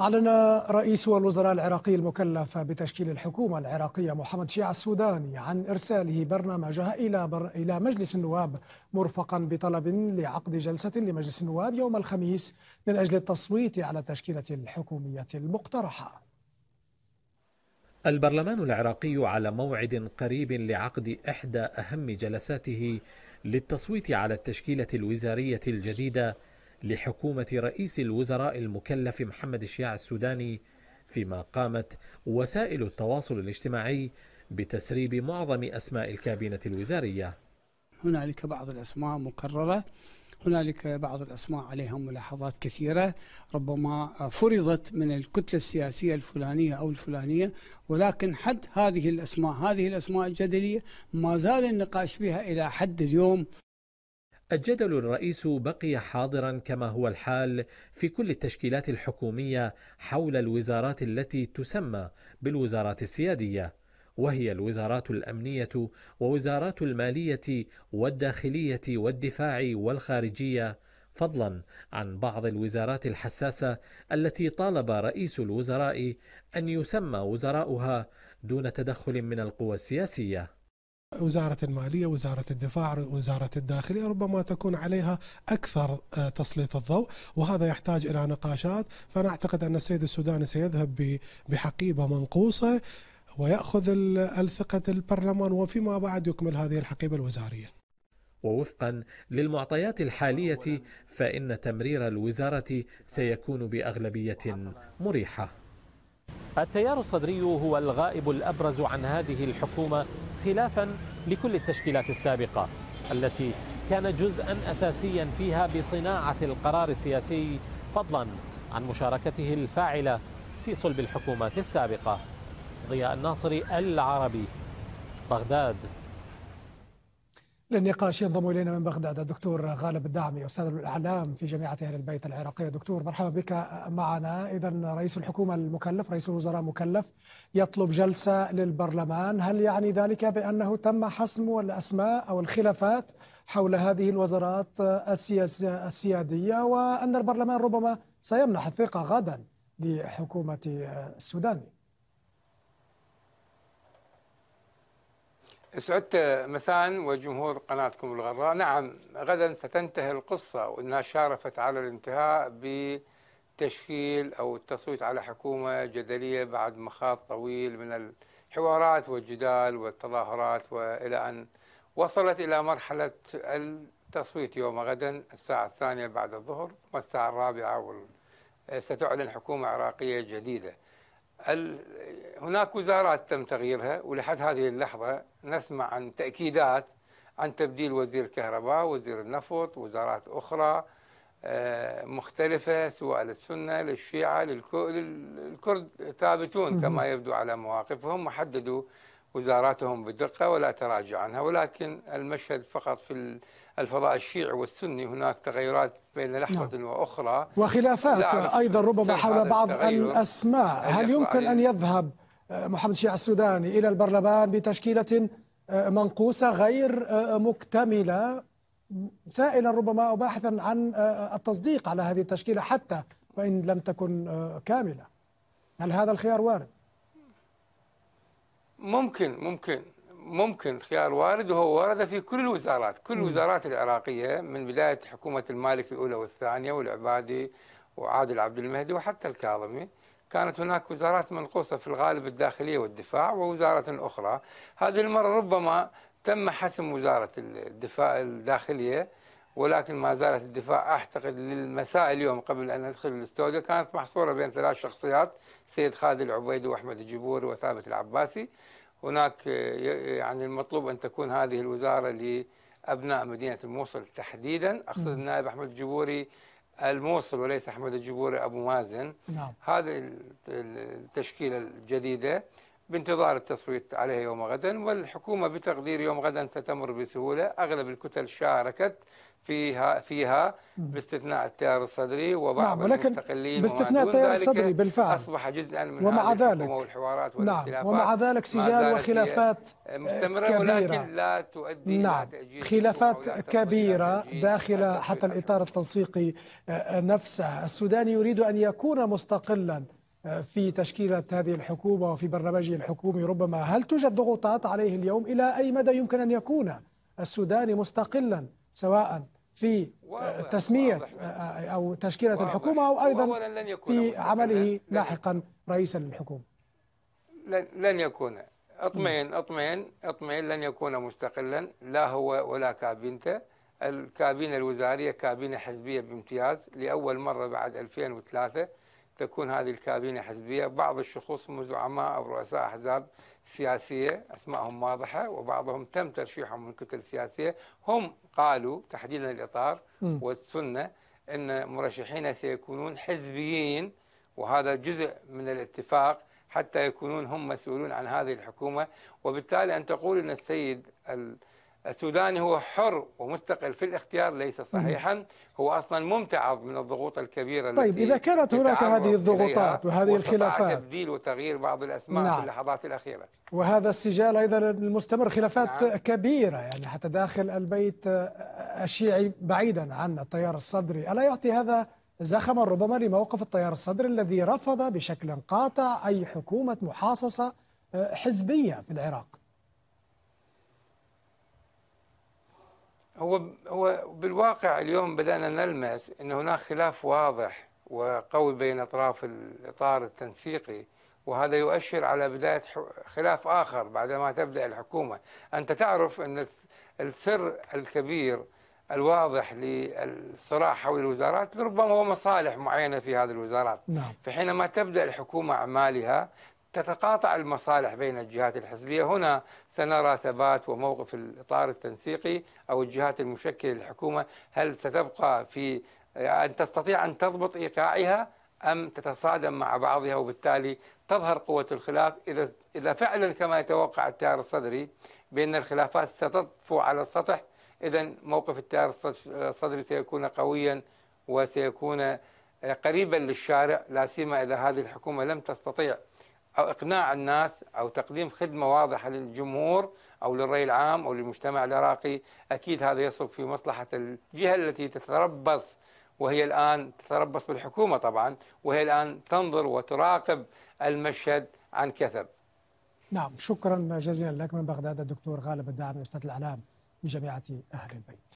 أعلن رئيس الوزراء العراقي المكلف بتشكيل الحكومة العراقية محمد شيع السوداني عن إرساله برنامجها إلى بر... إلى مجلس النواب مرفقا بطلب لعقد جلسة لمجلس النواب يوم الخميس من أجل التصويت على التشكيلة الحكومية المقترحة. البرلمان العراقي على موعد قريب لعقد إحدى أهم جلساته للتصويت على التشكيلة الوزارية الجديدة لحكومة رئيس الوزراء المكلف محمد الشياع السوداني فيما قامت وسائل التواصل الاجتماعي بتسريب معظم أسماء الكابينة الوزارية هنالك بعض الأسماء مكررة هنالك بعض الأسماء عليها ملاحظات كثيرة ربما فرضت من الكتلة السياسية الفلانية أو الفلانية ولكن حد هذه الأسماء هذه الأسماء الجدلية ما زال النقاش بها إلى حد اليوم الجدل الرئيس بقي حاضرا كما هو الحال في كل التشكيلات الحكوميه حول الوزارات التي تسمى بالوزارات السياديه وهي الوزارات الامنيه ووزارات الماليه والداخليه والدفاع والخارجيه فضلا عن بعض الوزارات الحساسه التي طالب رئيس الوزراء ان يسمى وزراؤها دون تدخل من القوى السياسيه وزارة المالية وزارة الدفاع وزارة الداخلية ربما تكون عليها أكثر آه، تسليط الضوء وهذا يحتاج إلى نقاشات فأنا أعتقد أن السيد السوداني سيذهب بحقيبة منقوصة ويأخذ الثقة البرلمان وفيما بعد يكمل هذه الحقيبة الوزارية ووفقا للمعطيات الحاليه فان تمرير الوزاره سيكون باغلبيه مريحه التيار الصدري هو الغائب الأبرز عن هذه الحكومة خلافا لكل التشكيلات السابقة التي كان جزءا أساسيا فيها بصناعة القرار السياسي فضلا عن مشاركته الفاعلة في صلب الحكومات السابقة ضياء الناصري العربي بغداد للنقاش ينضم الينا من بغداد الدكتور غالب الدعمي استاذ الاعلام في جامعه اهل البيت العراقيه دكتور مرحبا بك معنا اذا رئيس الحكومه المكلف رئيس الوزراء مكلف يطلب جلسه للبرلمان هل يعني ذلك بانه تم حسم الاسماء او الخلافات حول هذه الوزارات السياسيه السياديه وان البرلمان ربما سيمنح الثقه غدا لحكومه السودان سعدت مساء وجمهور قناتكم الغراء نعم غدا ستنتهي القصة وأنها شارفت على الانتهاء بتشكيل أو التصويت على حكومة جدلية بعد مخاض طويل من الحوارات والجدال والتظاهرات وإلى أن وصلت إلى مرحلة التصويت يوم غدا الساعة الثانية بعد الظهر والساعة الرابعة وال... ستعلن حكومة عراقية جديدة هناك وزارات تم تغييرها ولحد هذه اللحظة نسمع عن تأكيدات عن تبديل وزير الكهرباء وزير النفط وزارات أخرى آه، مختلفة سواء للسنة للشيعة للكرد ثابتون كما يبدو على مواقفهم وحددوا وزاراتهم بدقة ولا تراجع عنها ولكن المشهد فقط في الفضاء الشيعي والسني هناك تغيرات بين لحظة نعم. وأخرى وخلافات أيضا ربما حول بعض الأسماء هل يمكن أن إيه؟ يذهب آه، محمد شيع السوداني إلى البرلمان بتشكيلة آه، منقوصة غير آه، مكتملة سائلا ربما أو باحثا عن التصديق على هذه التشكيلة حتى وإن لم تكن كاملة هل هذا الخيار وارد؟ ممكن ممكن ممكن خيار وارد وهو ورد في كل الوزارات كل الوزارات العراقية من بداية حكومة المالك الأولى والثانية والعبادي وعادل عبد المهدي وحتى الكاظمي كانت هناك وزارات منقوصة في الغالب الداخلية والدفاع ووزارة أخرى هذه المرة ربما تم حسم وزارة الدفاع الداخلية ولكن ما زالت الدفاع أعتقد للمساء اليوم قبل أن أدخل الاستوديو كانت محصورة بين ثلاث شخصيات سيد خالد العبيدي وأحمد الجبوري وثابت العباسي هناك آه، يعني المطلوب أن تكون هذه الوزارة لأبناء مدينة الموصل تحديدا أقصد نعم. النائب أحمد الجبوري الموصل وليس أحمد الجبوري أبو مازن نعم. هذه التشكيلة الجديدة بانتظار التصويت عليها يوم غدا والحكومة بتقدير يوم غدا ستمر بسهولة أغلب الكتل شاركت فيها فيها باستثناء التيار الصدري وبعض نعم ولكن المستقلين باستثناء التيار الصدري بالفعل اصبح جزءا من ومع ذلك والحوارات نعم ومع ذلك سجال وخلافات آه، مستمره كبيرة ولكن لا تؤدي نعم خلافات كبيره داخل حتى الاطار التنسيقي آه، نفسه السوداني يريد ان يكون مستقلا في تشكيلة هذه الحكومة وفي برنامجه الحكومي ربما هل توجد ضغوطات عليه اليوم إلى أي مدى يمكن أن يكون السوداني مستقلا سواء في تسمية أو تشكيلة الحكومة أو أيضا في عمله لاحقا رئيسا للحكومة لن يكون اطمئن اطمئن اطمئن لن يكون مستقلا لا هو ولا كابينته الكابينة الوزارية كابينة حزبية بامتياز لأول مرة بعد 2003 تكون هذه الكابينة حزبية بعض الشخص هم زعماء أو رؤساء أحزاب سياسية أسمائهم واضحة وبعضهم تم ترشيحهم من كتل سياسية هم قالوا تحديدا الإطار والسنة أن مرشحين سيكونون حزبيين وهذا جزء من الاتفاق حتى يكونون هم مسؤولون عن هذه الحكومة وبالتالي أن تقول أن السيد ال السوداني هو حر ومستقل في الاختيار ليس صحيحا هو اصلا ممتعض من الضغوط الكبيره طيب اذا كانت هناك هذه الضغوطات وهذه الخلافات تبديل وتغيير بعض الاسماء نعم. في اللحظات الاخيره وهذا السجال ايضا المستمر خلافات نعم. كبيره يعني حتى داخل البيت آه، الشيعي بعيدا عن التيار الصدري الا يعطي هذا زخما ربما لموقف التيار الصدري الذي رفض بشكل قاطع اي حكومه محاصصه آه، حزبيه في العراق هو هو بالواقع اليوم بدأنا نلمس أن هناك خلاف واضح وقوي بين أطراف الإطار التنسيقي وهذا يؤشر على بداية خلاف آخر بعدما تبدأ الحكومة أنت تعرف أن السر الكبير الواضح للصراع حول الوزارات ربما هو مصالح معينة في هذه الوزارات نعم. فحينما تبدأ الحكومة أعمالها تتقاطع المصالح بين الجهات الحزبية هنا سنرى ثبات وموقف الإطار التنسيقي أو الجهات المشكلة للحكومة هل ستبقى في أن تستطيع أن تضبط إيقاعها أم تتصادم مع بعضها وبالتالي تظهر قوة الخلاف إذا إذا فعلا كما يتوقع التيار الصدري بأن الخلافات ستطفو على السطح إذا موقف التيار الصدري سيكون قويا وسيكون قريبا للشارع لا سيما إذا هذه الحكومة لم تستطيع أو إقناع الناس أو تقديم خدمة واضحة للجمهور أو للرأي العام أو للمجتمع العراقي أكيد هذا يصب في مصلحة الجهة التي تتربص وهي الآن تتربص بالحكومة طبعا وهي الآن تنظر وتراقب المشهد عن كثب نعم شكرا جزيلا لك من بغداد الدكتور غالب الدعم أستاذ الإعلام بجامعة أهل البيت